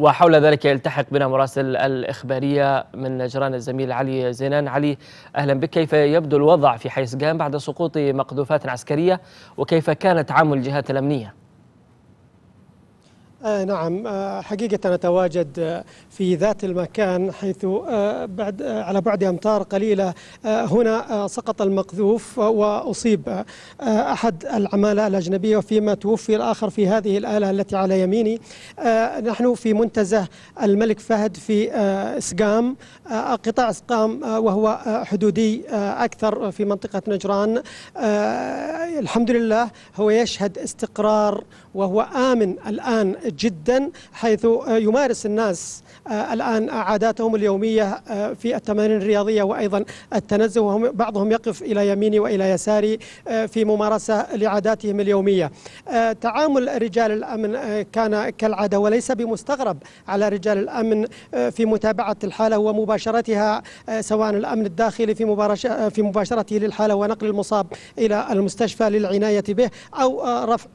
وحول ذلك يلتحق بنا مراسل الإخبارية من نجران الزميل علي زينان علي أهلا بك كيف يبدو الوضع في حيسقان بعد سقوط مقذوفات عسكرية وكيف كان تعامل الجهات الأمنية آه نعم آه حقيقة أتواجد آه، في ذات المكان حيث آه، بعد آه، على بعد أمتار قليلة هنا سقط المقذوف وأصيب أحد العمالة الأجنبية فيما توفي الآخر في هذه الآلة التي على يميني نحن في منتزه الملك فهد في إسقام قطاع إسقام وهو حدودي أكثر في منطقة نجران الحمد لله هو يشهد استقرار وهو آمن الآن جدا حيث آه، يمارس الناس آه، الآن عاداتهم اليومية آه، في التمارين الرياضية وأيضا التنزه وهم بعضهم يقف إلى يميني وإلى يساري في ممارسة لعاداتهم اليومية تعامل رجال الأمن كان كالعادة وليس بمستغرب على رجال الأمن في متابعة الحالة ومباشرتها سواء الأمن الداخلي في في مباشرته للحالة ونقل المصاب إلى المستشفى للعناية به أو رفع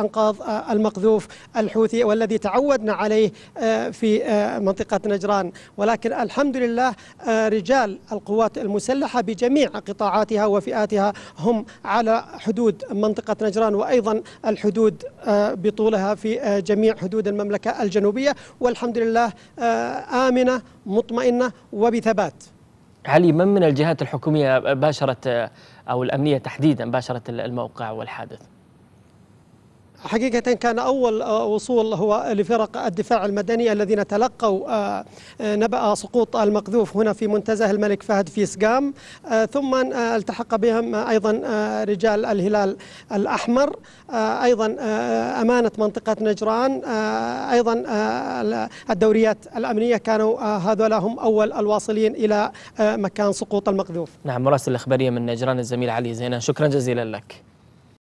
أنقاض المقذوف الحكومي الحوثي والذي تعودنا عليه آه، في آه، منطقة نجران ولكن الحمد لله آه، رجال القوات المسلحة بجميع قطاعاتها وفئاتها هم على حدود منطقة نجران وأيضا الحدود بطولها في جميع حدود المملكة الجنوبية والحمد لله آمنة مطمئنة وبثبات علي من من الجهات الحكومية باشرت أو الأمنية تحديدا باشرت الموقع والحادث؟ حقيقة كان أول آه، وصول هو لفرق الدفاع المدني الذين تلقوا آه، آه، نبأ سقوط المقذوف هنا في منتزه الملك فهد في سقام ثم التحق بهم أيضا رجال الهلال الأحمر أيضا أمانة منطقة نجران أيضا الدوريات الأمنية كانوا هذولا هم أول الواصلين إلى مكان سقوط المقذوف نعم مراسل الإخبارية من نجران الزميل علي زينان شكرا جزيلا لك